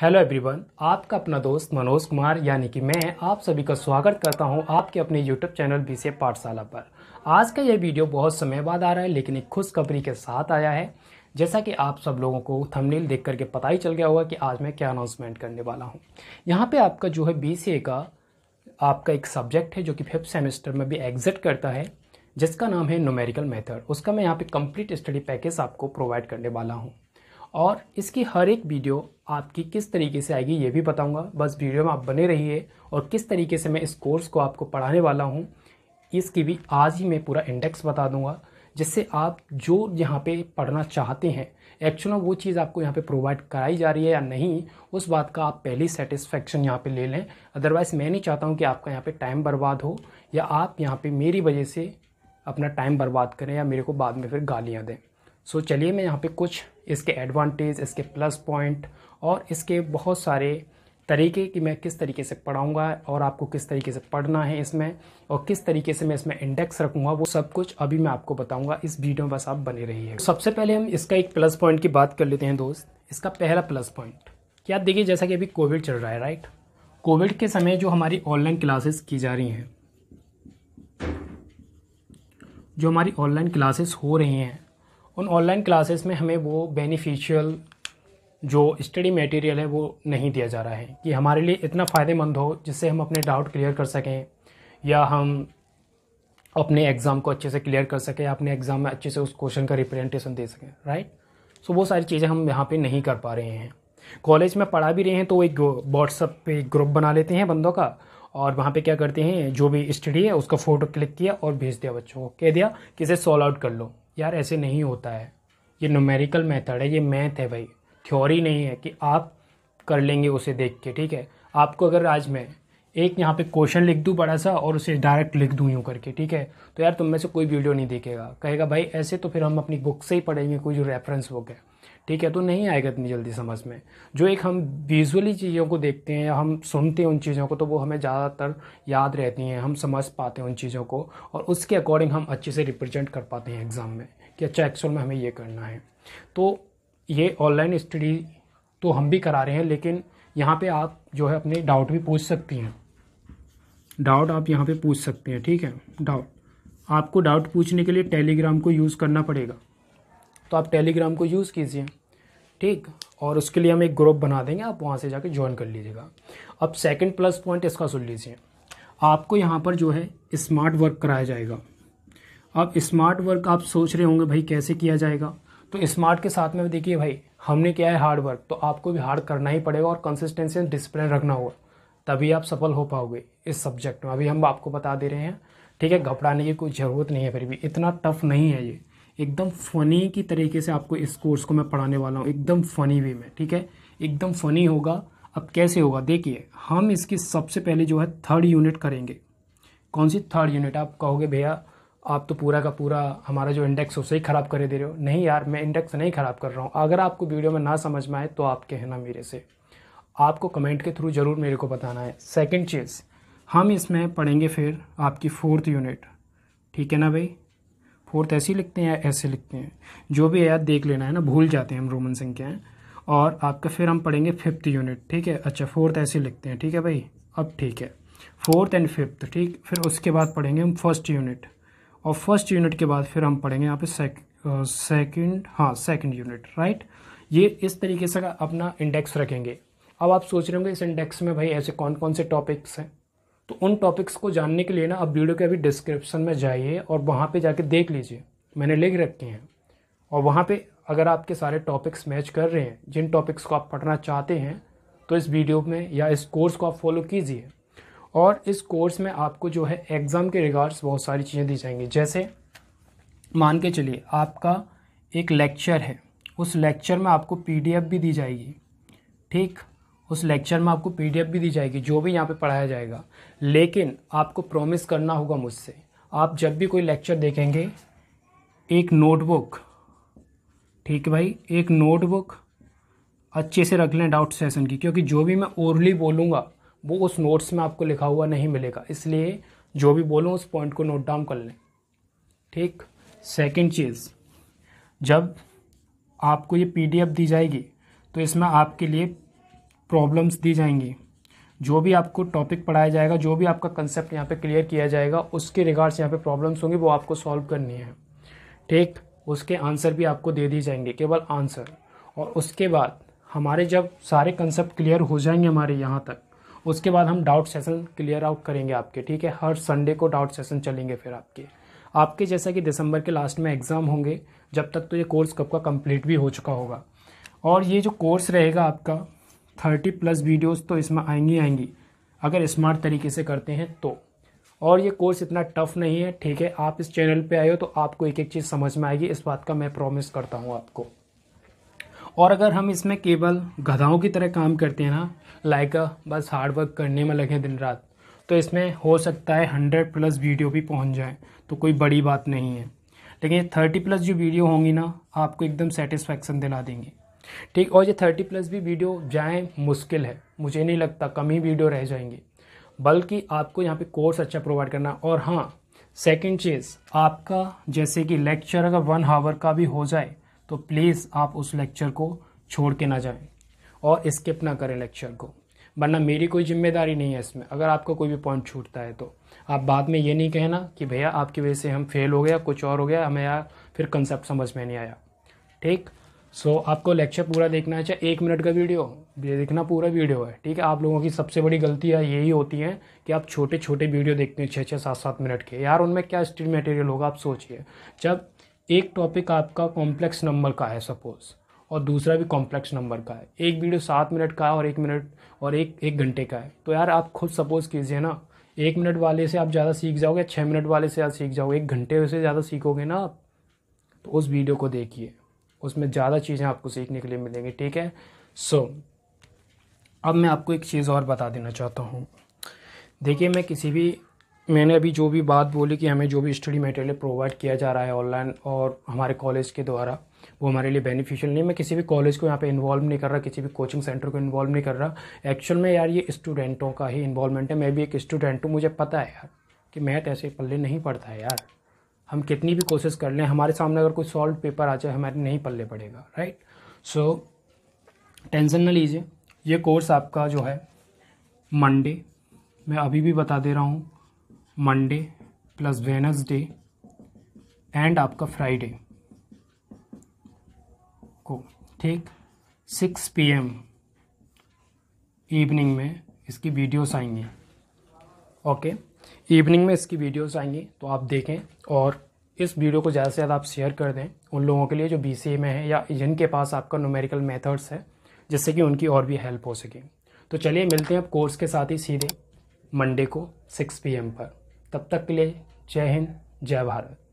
Hello everyone आपका अपना दोस्त मनोज कुमार यानी कि मैं आप सभी का स्वागत करता हूं आपके अपने यूट्यूब चैनल बी से पाठशाला पर आज का यह वीडियो बहुत समय बाद आ रहा है लेकिन एक खुशखबरी के साथ आया है जैसा कि आप सब लोगों को थंबनेल देख करके पता ही चल गया होगा कि आज मैं क्या अनाउंसमेंट करने वाला हूँ यहाँ पर आपका जो है बी का आपका एक सब्जेक्ट है जो कि फिफ्थ सेमेस्टर में भी एग्जिट करता है जिसका नाम है नोमेरिकल मेथड उसका मैं यहाँ पे कंप्लीट स्टडी पैकेज आपको प्रोवाइड करने वाला हूँ और इसकी हर एक वीडियो आपकी किस तरीके से आएगी ये भी बताऊंगा बस वीडियो में आप बने रहिए और किस तरीके से मैं इस कोर्स को आपको पढ़ाने वाला हूँ इसकी भी आज ही मैं पूरा इंडेक्स बता दूंगा जिससे आप जो यहाँ पे पढ़ना चाहते हैं एक्चुअल वो चीज़ आपको यहाँ पे प्रोवाइड कराई जा रही है या नहीं उस बात का आप पहले सेटिस्फेक्शन यहाँ पे ले लें अदरवाइज़ मैं नहीं चाहता हूँ कि आपका यहाँ पे टाइम बर्बाद हो या आप यहाँ पे मेरी वजह से अपना टाइम बर्बाद करें या मेरे को बाद में फिर गालियाँ दें सो चलिए मैं यहाँ पे कुछ इसके एडवांटेज इसके प्लस पॉइंट और इसके बहुत सारे तरीके कि मैं किस तरीके से पढ़ाऊँगा और आपको किस तरीके से पढ़ना है इसमें और किस तरीके से मैं इसमें इंडेक्स रखूँगा वो सब कुछ अभी मैं आपको बताऊँगा इस वीडियो में बस आप बने रहिए सबसे पहले हम इसका एक प्लस पॉइंट की बात कर लेते हैं दोस्त इसका पहला प्लस पॉइंट कि आप देखिए जैसा कि अभी कोविड चल रहा है राइट कोविड के समय जो हमारी ऑनलाइन क्लासेस की जा रही हैं जो हमारी ऑनलाइन क्लासेस हो रही हैं उन ऑनलाइन क्लासेस में हमें वो बेनिफिशियल जो स्टडी मटेरियल है वो नहीं दिया जा रहा है कि हमारे लिए इतना फ़ायदेमंद हो जिससे हम अपने डाउट क्लियर कर सकें या हम अपने एग्ज़ाम को अच्छे से क्लियर कर सकें या अपने एग्ज़ाम में अच्छे से उस क्वेश्चन का रिप्रेजेंटेशन दे सकें राइट सो वो सारी चीज़ें हम यहाँ पर नहीं कर पा रहे हैं कॉलेज में पढ़ा भी रहे हैं तो वो एक व्हाट्सअप पे एक ग्रुप बना लेते हैं बंदों का और वहाँ पे क्या करते हैं जो भी स्टडी है उसका फ़ोटो क्लिक किया और भेज दिया बच्चों को कह दिया कि इसे सॉल्व आउट कर लो यार ऐसे नहीं होता है ये नोमेरिकल मेथड है ये मैथ है भाई थ्योरी नहीं है कि आप कर लेंगे उसे देख के ठीक है आपको अगर आज मैं एक यहाँ पे क्वेश्चन लिख दूँ बड़ा सा और उसे डायरेक्ट लिख दूँ यूँ करके ठीक है तो यार तुम में से कोई वीडियो नहीं देखेगा कहेगा भाई ऐसे तो फिर हम अपनी बुक से ही पढ़ेंगे कोई जो रेफरेंस बुक है ठीक है तो नहीं आएगा इतनी जल्दी समझ में जो एक हम विजुअली चीज़ों को देखते हैं या हम सुनते हैं उन चीज़ों को तो वो हमें ज़्यादातर याद रहती हैं हम समझ पाते हैं उन चीज़ों को और उसके अकॉर्डिंग हम अच्छे से रिप्रेजेंट कर पाते हैं एग्ज़ाम में कि अच्छा एक्चुअल में हमें ये करना है तो ये ऑनलाइन स्टडी तो हम भी करा रहे हैं लेकिन यहाँ पे आप जो है अपने डाउट भी पूछ सकती हैं डाउट आप यहाँ पे पूछ सकते हैं ठीक है डाउट आपको डाउट पूछने के लिए टेलीग्राम को यूज़ करना पड़ेगा तो आप टेलीग्राम को यूज़ कीजिए ठीक और उसके लिए हम एक ग्रुप बना देंगे आप वहाँ से जाके ज्वाइन कर लीजिएगा अब सेकंड प्लस पॉइंट इसका सुन लीजिए आपको यहाँ पर जो है स्मार्ट वर्क कराया जाएगा अब स्मार्ट वर्क आप सोच रहे होंगे भाई कैसे किया जाएगा तो स्मार्ट के साथ में देखिए भाई हमने किया है हार्ड वर्क तो आपको भी हार्ड करना ही पड़ेगा और कंसिस्टेंसी एंड डिसिप्लिन रखना होगा तभी आप सफल हो पाओगे इस सब्जेक्ट में अभी हम आपको बता दे रहे हैं ठीक है घबराने की कोई ज़रूरत नहीं है फिर भी इतना टफ नहीं है ये एकदम फ़नी की तरीके से आपको इस कोर्स को मैं पढ़ाने वाला हूँ एकदम फ़नी वे में ठीक है एकदम फ़नी होगा अब कैसे होगा देखिए हम इसकी सबसे पहले जो है थर्ड यूनिट करेंगे कौन सी थर्ड यूनिट आप कहोगे भैया आप तो पूरा का पूरा हमारा जो इंडेक्स हो उसे ही ख़राब कर दे रहे हो नहीं यार मैं इंडेक्स नहीं ख़राब कर रहा हूँ अगर आपको वीडियो में ना समझ में आए तो आप कहना मेरे से आपको कमेंट के थ्रू ज़रूर मेरे को बताना है सेकेंड चीज़ हम इसमें पढ़ेंगे फिर आपकी फोर्थ यूनिट ठीक है ना भाई फोर्थ ऐसे लिखते हैं या ऐसे लिखते हैं जो भी है देख लेना है ना भूल जाते हैं हम रोमन संख्याएँ और आपका फिर हम पढ़ेंगे फिफ्थ यूनिट ठीक है अच्छा फोर्थ ऐसे लिखते हैं ठीक है भाई अब ठीक है फोर्थ एंड फिफ्थ ठीक फिर उसके बाद पढ़ेंगे हम फर्स्ट यूनिट और फर्स्ट यूनिट के बाद फिर हम पढ़ेंगे यहाँ पे सेकंड हाँ सेकंड यूनिट राइट ये इस तरीके से अपना इंडेक्स रखेंगे अब आप सोच रहे होंगे इस इंडेक्स में भाई ऐसे कौन कौन से टॉपिक्स हैं तो उन टॉपिक्स को जानने के लिए ना आप वीडियो के अभी डिस्क्रिप्शन में जाइए और वहाँ पे जाके देख लीजिए मैंने लिख रखे हैं और वहाँ पे अगर आपके सारे टॉपिक्स मैच कर रहे हैं जिन टॉपिक्स को आप पढ़ना चाहते हैं तो इस वीडियो में या इस कोर्स को आप फॉलो कीजिए और इस कोर्स में आपको जो है एग्ज़ाम के रिगार्ड्स बहुत सारी चीज़ें दी जाएंगी जैसे मान के चलिए आपका एक लेक्चर है उस लेक्चर में आपको पी भी दी जाएगी ठीक उस लेक्चर में आपको पीडीएफ भी दी जाएगी जो भी यहाँ पे पढ़ाया जाएगा लेकिन आपको प्रॉमिस करना होगा मुझसे आप जब भी कोई लेक्चर देखेंगे एक नोटबुक ठीक है भाई एक नोटबुक अच्छे से रख लें डाउट सेशन की क्योंकि जो भी मैं ओरली बोलूँगा वो उस नोट्स में आपको लिखा हुआ नहीं मिलेगा इसलिए जो भी बोलूँ उस पॉइंट को नोट डाउन कर लें ठीक सेकंड चीज़ जब आपको ये पीडीएफ दी जाएगी तो इसमें आपके लिए प्रॉब्लम्स दी जाएंगी जो भी आपको टॉपिक पढ़ाया जाएगा जो भी आपका कंसेप्ट यहाँ पे क्लियर किया जाएगा उसके रिगार्ड्स यहाँ पे प्रॉब्लम्स होंगी वो आपको सॉल्व करनी है ठीक उसके आंसर भी आपको दे दिए जाएंगे केवल आंसर और उसके बाद हमारे जब सारे कंसेप्ट क्लियर हो जाएंगे हमारे यहाँ तक उसके बाद हम डाउट सेशन क्लियर आउट करेंगे आपके ठीक है हर संडे को डाउट सेशन चलेंगे फिर आपके आपके जैसा कि दिसंबर के लास्ट में एग्ज़ाम होंगे जब तक तो ये कोर्स कब का कंप्लीट भी हो चुका होगा और ये जो कोर्स रहेगा आपका थर्टी प्लस वीडियोस तो इसमें आएंगी आएंगी अगर स्मार्ट तरीके से करते हैं तो और ये कोर्स इतना टफ नहीं है ठीक है आप इस चैनल पे आए हो तो आपको एक एक चीज़ समझ में आएगी इस बात का मैं प्रॉमिस करता हूँ आपको और अगर हम इसमें केवल गधाओं की तरह काम करते हैं ना लाइक बस हार्डवर्क करने में लगे दिन रात तो इसमें हो सकता है हंड्रेड प्लस वीडियो भी पहुँच जाए तो कोई बड़ी बात नहीं है लेकिन थर्टी प्लस जो वीडियो होंगी ना आपको एकदम सेटिस्फैक्शन दिला देंगे ठीक और ये थर्टी प्लस भी वीडियो जाएँ मुश्किल है मुझे नहीं लगता कम ही वीडियो रह जाएंगे बल्कि आपको यहाँ पे कोर्स अच्छा प्रोवाइड करना और हाँ सेकंड चीज़ आपका जैसे कि लेक्चर अगर वन हावर का भी हो जाए तो प्लीज़ आप उस लेक्चर को छोड़ के ना जाएं और स्किप ना करें लेक्चर को वरना मेरी कोई जिम्मेदारी नहीं है इसमें अगर आपका कोई भी पॉइंट छूटता है तो आप बाद में ये नहीं कहना कि भैया आपकी वजह से हम फेल हो गया कुछ और हो गया हमें यार फिर कंसेप्ट समझ में नहीं आया ठीक सो so, आपको लेक्चर पूरा देखना है चाहे एक मिनट का वीडियो ये देखना पूरा वीडियो है ठीक है आप लोगों की सबसे बड़ी गलतियाँ यही होती हैं कि आप छोटे छोटे वीडियो देखते हैं छः छः सात सात मिनट के यार उनमें क्या स्टडी मटेरियल होगा आप सोचिए जब एक टॉपिक आपका कॉम्प्लेक्स नंबर का है सपोज़ और दूसरा भी कॉम्प्लेक्स नंबर का है एक वीडियो सात मिनट का और एक मिनट और एक एक घंटे का है तो यार आप खुद सपोज़ कीजिए ना एक मिनट वाले से आप ज़्यादा सीख जाओगे छः मिनट वाले से आप सीख जाओगे एक घंटे से ज़्यादा सीखोगे ना आप तो उस वीडियो को देखिए उसमें ज़्यादा चीज़ें आपको सीखने के लिए मिलेंगी ठीक है सो so, अब मैं आपको एक चीज़ और बता देना चाहता हूँ देखिए मैं किसी भी मैंने अभी जो भी बात बोली कि हमें जो भी स्टडी मटेरियल प्रोवाइड किया जा रहा है ऑनलाइन और हमारे कॉलेज के द्वारा वो हमारे लिए बेनिफिशियल नहीं मैं किसी भी कॉलेज को यहाँ पे इन्वॉल्व नहीं कर रहा किसी भी कोचिंग सेंटर को इन्वॉल्व नहीं कर रहा एक्चुअल में यार ये स्टूडेंटों का ही इन्वॉल्वमेंट है मैं भी एक स्टूडेंट हूँ मुझे पता है यार कि मैथ ऐसे पल्ले नहीं पड़ता है यार हम कितनी भी कोशिश कर लें हमारे सामने अगर कोई सॉल्व पेपर आ जाए हमारे नहीं पल्ले पड़ेगा राइट सो टेंशन ना लीजिए ये कोर्स आपका जो है मंडे मैं अभी भी बता दे रहा हूँ मंडे प्लस वेनसडे एंड आपका फ्राइडे को ठीक सिक्स पी एम इवनिंग में इसकी वीडियोस आएंगी ओके okay. इवनिंग में इसकी वीडियोस आएंगी तो आप देखें और इस वीडियो को ज़्यादा से ज़्यादा आप शेयर कर दें उन लोगों के लिए जो बी में है या जिनके पास आपका नोमेरिकल मेथड्स है जिससे कि उनकी और भी हेल्प हो सके तो चलिए मिलते हैं अब कोर्स के साथ ही सीधे मंडे को सिक्स पी पर तब तक के लिए जय हिंद जय भारत